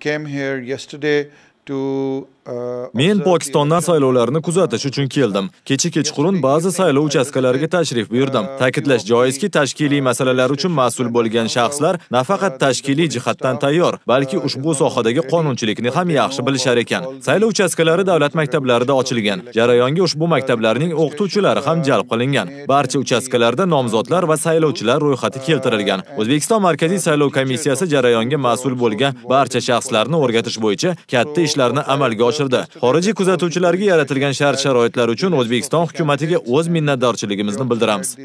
Came here yesterday to Э, Men Pokistondan saylovlarni kuzatish uchun keldim. Kecha kechqurun ba'zi saylov uchastkalariga э, tashrif э, buyurdim. Ta'kidlash joizki, tashkiliy masalalar uchun mas'ul bo'lgan shaxslar nafaqat tashkiliy jihatdan tayyor, balki ushbu sohadagi qonunchilikni ham yaxshi bilishar ekan. Saylov uchastkalari davlat maktablarida ochilgan. Jarayonga ushbu maktablarning o'qituvchilari ham jalb qilingan. Barcha uchastkalarda nomzodlar va saylovchilar ro'yxati keltirilgan. O'zbekiston Markaziy saylov komissiyasi jarayonga mas'ul bo'lgan barcha shaxslarni o'rgatish bo'yicha katta ishlarni amalga oshirgan topshirdi. Xorijiy kuzatuvchilarga yaratilgan shart-sharoitlar uchun O'zbekiston hukumatiga o'z minnatdorchiligimizni bildiramiz.